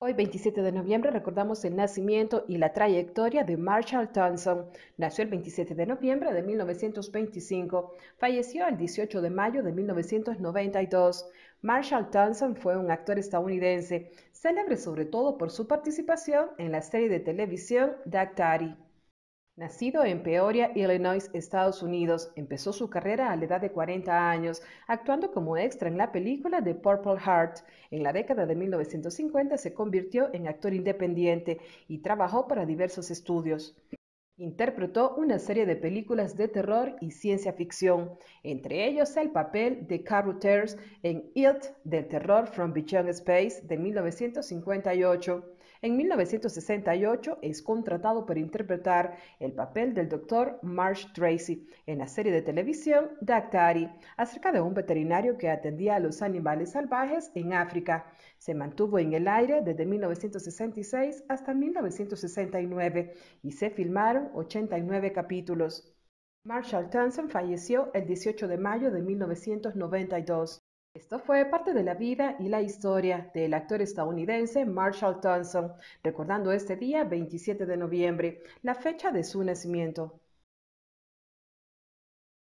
Hoy 27 de noviembre recordamos el nacimiento y la trayectoria de Marshall Thompson. Nació el 27 de noviembre de 1925, falleció el 18 de mayo de 1992. Marshall Thompson fue un actor estadounidense, célebre sobre todo por su participación en la serie de televisión Duck Daddy. Nacido en Peoria, Illinois, Estados Unidos, empezó su carrera a la edad de 40 años, actuando como extra en la película The Purple Heart. En la década de 1950 se convirtió en actor independiente y trabajó para diversos estudios. Interpretó una serie de películas de terror y ciencia ficción, entre ellos el papel de Carruthers en It del Terror from Beyond Space de 1958. En 1968 es contratado para interpretar el papel del doctor Marsh Tracy en la serie de televisión Dactari, acerca de un veterinario que atendía a los animales salvajes en África. Se mantuvo en el aire desde 1966 hasta 1969 y se filmaron 89 capítulos. Marshall Thompson falleció el 18 de mayo de 1992. Esto fue parte de la vida y la historia del actor estadounidense Marshall Thompson, recordando este día 27 de noviembre, la fecha de su nacimiento.